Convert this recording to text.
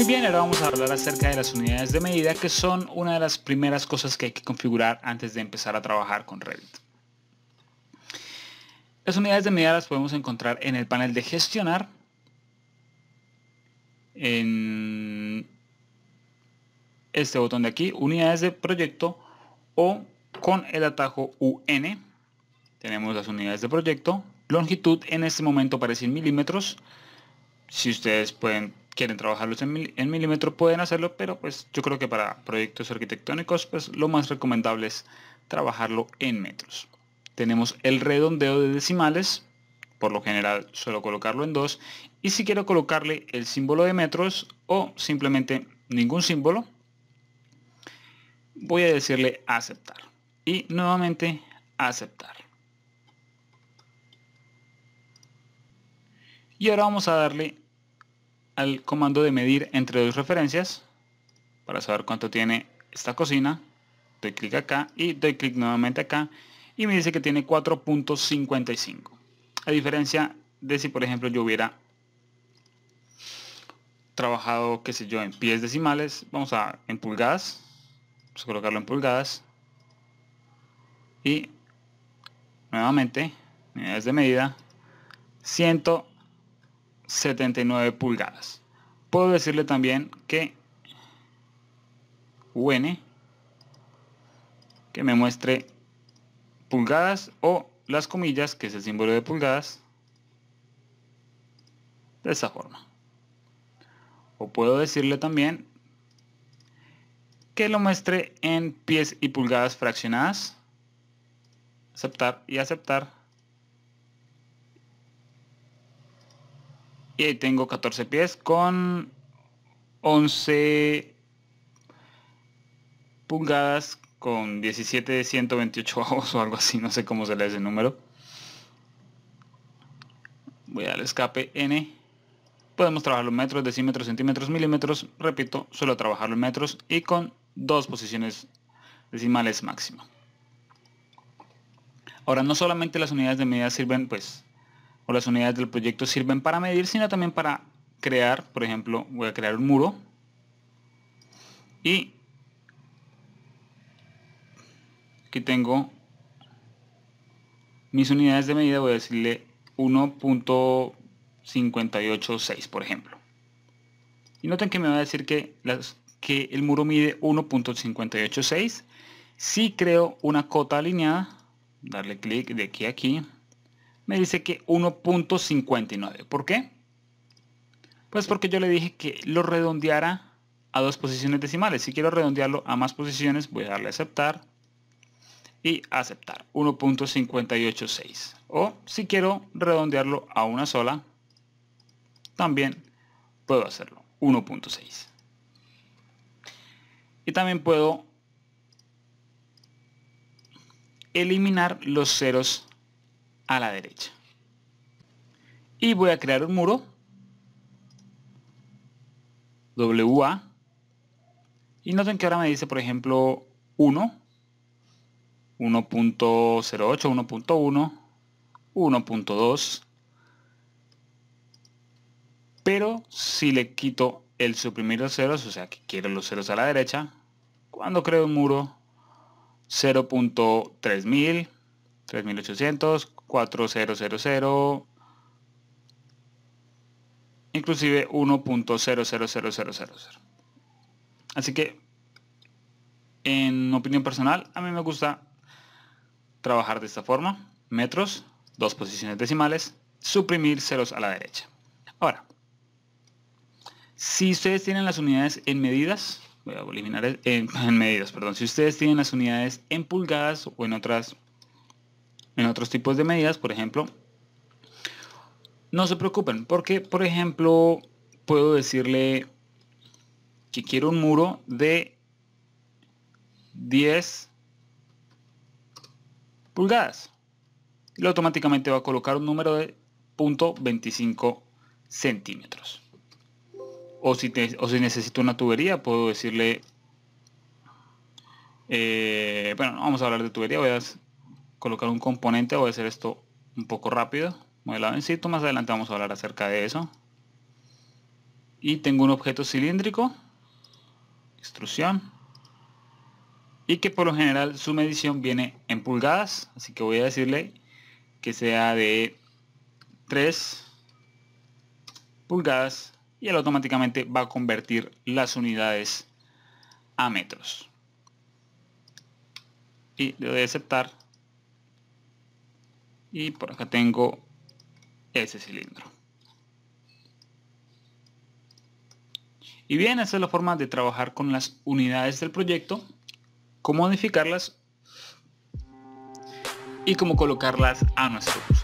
Muy bien, ahora vamos a hablar acerca de las unidades de medida que son una de las primeras cosas que hay que configurar antes de empezar a trabajar con Revit. Las unidades de medida las podemos encontrar en el panel de gestionar, en este botón de aquí, unidades de proyecto o con el atajo UN. Tenemos las unidades de proyecto. Longitud en este momento parece en milímetros. Si ustedes pueden quieren trabajarlos en, milímetros milímetro pueden hacerlo, pero pues yo creo que para proyectos arquitectónicos pues lo más recomendable es trabajarlo en metros. Tenemos el redondeo de decimales, por lo general suelo colocarlo en dos, y si quiero colocarle el símbolo de metros o simplemente ningún símbolo, voy a decirle aceptar. Y nuevamente aceptar. Y ahora vamos a darle al comando de medir entre dos referencias para saber cuánto tiene esta cocina. Doy clic acá y doy clic nuevamente acá y me dice que tiene 4.55. A diferencia de si por ejemplo yo hubiera trabajado, que sé yo, en pies decimales, vamos a en pulgadas, vamos colocarlo en pulgadas y nuevamente, unidades de medida, 100 79 pulgadas. Puedo decirle también que UN que me muestre pulgadas o las comillas, que es el símbolo de pulgadas, de esa forma. O puedo decirle también que lo muestre en pies y pulgadas fraccionadas, aceptar y aceptar Y tengo 14 pies con 11 pulgadas con 17 128 o algo así, no sé cómo se lee ese número. Voy al escape N. Podemos trabajar los metros, decímetros, centímetros, milímetros. Repito, suelo trabajar los metros y con dos posiciones decimales máximo. Ahora, no solamente las unidades de medida sirven pues o las unidades del proyecto sirven para medir, sino también para crear, por ejemplo, voy a crear un muro y aquí tengo mis unidades de medida, voy a decirle 1.586 por ejemplo. Y noten que me va a decir que, las, que el muro mide 1.586. Si creo una cota alineada, darle clic de aquí a aquí, me dice que 1.59. ¿Por qué? Pues porque yo le dije que lo redondeara a dos posiciones decimales. Si quiero redondearlo a más posiciones, voy a darle a aceptar y aceptar 1.586. O si quiero redondearlo a una sola, también puedo hacerlo 1.6. Y también puedo eliminar los ceros a la derecha. Y voy a crear un muro. WA. Y noten que ahora me dice, por ejemplo, 1. 1.08, 1.1, 1.2. Pero si le quito el suprimir los ceros, o sea que quiero los ceros a la derecha, cuando creo un muro 0.3000, 3800, 4000, inclusive 1.000000. Así que, en opinión personal, a mí me gusta trabajar de esta forma. Metros, dos posiciones decimales, suprimir ceros a la derecha. Ahora, si ustedes tienen las unidades en medidas, voy a eliminar en medidas, perdón, si ustedes tienen las unidades en pulgadas o en otras en otros tipos de medidas, por ejemplo, no se preocupen, porque por ejemplo puedo decirle que quiero un muro de 10 pulgadas. Y automáticamente va a colocar un número de .25 centímetros. O si, o si necesito una tubería, puedo decirle... Eh, bueno, vamos a hablar de tubería, voy a colocar un componente, voy a hacer esto un poco rápido, modelado en cito más adelante vamos a hablar acerca de eso. Y tengo un objeto cilíndrico, extrusión, y que por lo general su medición viene en pulgadas, así que voy a decirle que sea de 3 pulgadas y él automáticamente va a convertir las unidades a metros. Y le doy a aceptar y por acá tengo ese cilindro. Y bien, esta es la forma de trabajar con las unidades del proyecto, cómo modificarlas y cómo colocarlas a nuestro